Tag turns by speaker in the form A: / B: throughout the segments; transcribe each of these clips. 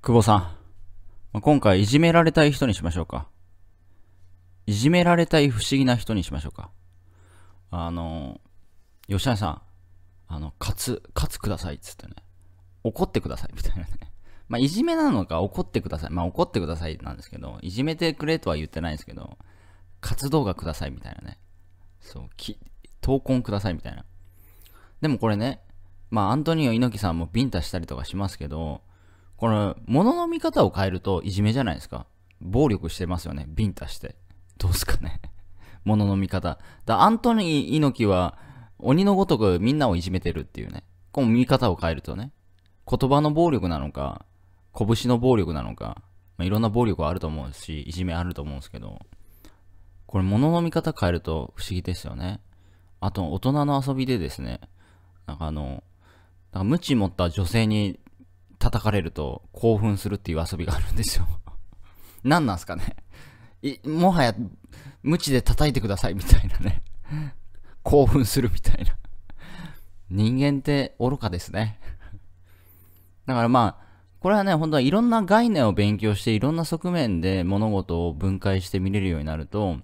A: 久保さん。今回、いじめられたい人にしましょうか。いじめられたい不思議な人にしましょうか。あの、吉谷さん、あの、勝つ、勝つくださいっつってね。怒ってくださいみたいなね。まあ、いじめなのか怒ってください。まあ、怒ってくださいなんですけど、いじめてくれとは言ってないんですけど、活動がくださいみたいなね。そう、き、闘魂くださいみたいな。でもこれね、まあ、アントニオ猪木さんもビンタしたりとかしますけど、この、物の見方を変えるといじめじゃないですか。暴力してますよね。ビンタして。どうすかね。物の見方。だアントニー猪木は、鬼のごとくみんなをいじめてるっていうね。この見方を変えるとね。言葉の暴力なのか、拳の暴力なのか、まあ、いろんな暴力はあると思うし、いじめあると思うんですけど、これ物の見方変えると不思議ですよね。あと、大人の遊びでですね、なんかあの、なんか無知持った女性に叩かれると興奮するっていう遊びがあるんですよ 何なんすかねもはや、無知で叩いてくださいみたいなね興奮するみたいな人間って愚かですねだからまあ、これはね、本当はいろんな概念を勉強して、いろんな側面で物事を分解して見れるようになると、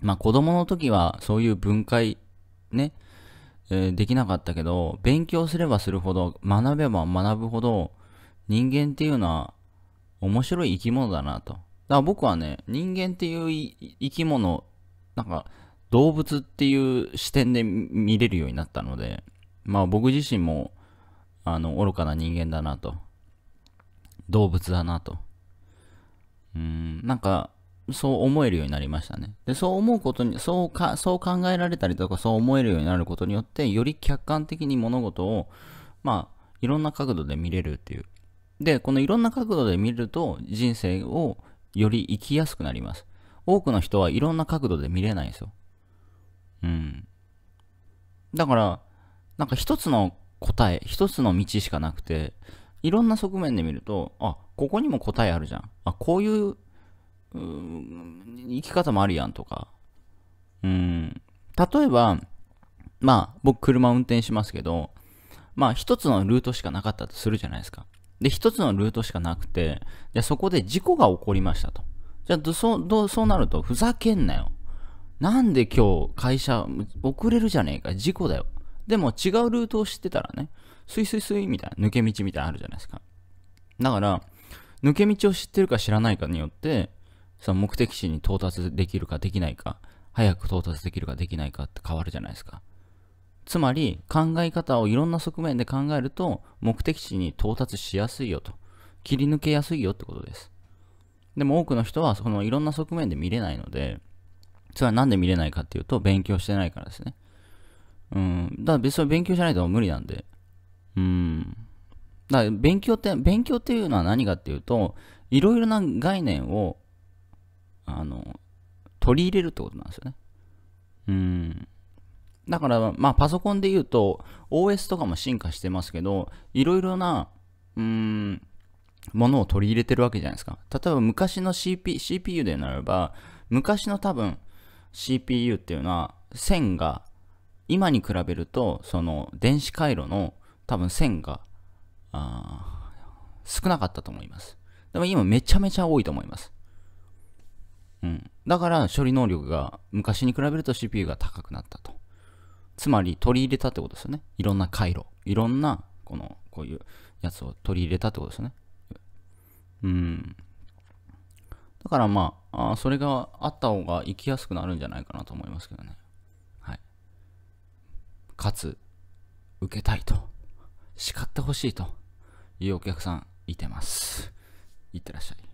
A: まあ子供の時はそういう分解、ね、えー、できなかったけど、勉強すればするほど、学べば学ぶほど、人間っていうのは面白い生き物だなと。だから僕はね、人間っていう生き物、なんか動物っていう視点で見れるようになったので、まあ僕自身も、あの、愚かな人間だなと。動物だなと。うん、なんか、そう思えるようになりましたね。で、そう思うことに、そうか、そう考えられたりとか、そう思えるようになることによって、より客観的に物事を、まあ、いろんな角度で見れるっていうで、このいろんな角度で見ると人生をより生きやすくなります。多くの人はいろんな角度で見れないんですよ。うん。だから、なんか一つの答え、一つの道しかなくて、いろんな側面で見ると、あ、ここにも答えあるじゃん。あ、こういう、う生き方もあるやんとか。うん。例えば、まあ、僕車運転しますけど、まあ一つのルートしかなかったとするじゃないですか。で、一つのルートしかなくて、じゃそこで事故が起こりましたと。じゃあ、そう、どう、そうなると、ふざけんなよ。なんで今日会社遅れるじゃねえか、事故だよ。でも違うルートを知ってたらね、スイスイスイみたいな、抜け道みたいなあるじゃないですか。だから、抜け道を知ってるか知らないかによって、その目的地に到達できるかできないか、早く到達できるかできないかって変わるじゃないですか。つまり考え方をいろんな側面で考えると目的地に到達しやすいよと切り抜けやすいよってことですでも多くの人はそのいろんな側面で見れないのでそれは何で見れないかっていうと勉強してないからですねうんだから別に勉強しないと無理なんでうんだから勉強って勉強っていうのは何かっていうといろいろな概念をあの取り入れるってことなんですよねうんだから、まあ、パソコンで言うと、OS とかも進化してますけど、いろいろな、うーん、ものを取り入れてるわけじゃないですか。例えば昔の CP CPU でならば、昔の多分 CPU っていうのは、線が、今に比べると、その電子回路の多分線が、少なかったと思います。でも今めちゃめちゃ多いと思います。うん。だから処理能力が昔に比べると CPU が高くなったと。つまり取り入れたってことですよね。いろんな回路。いろんな、この、こういうやつを取り入れたってことですよね。うん。だからまあ、あそれがあった方が生きやすくなるんじゃないかなと思いますけどね。はい。かつ、受けたいと、叱ってほしいというお客さんいてます。いってらっしゃい。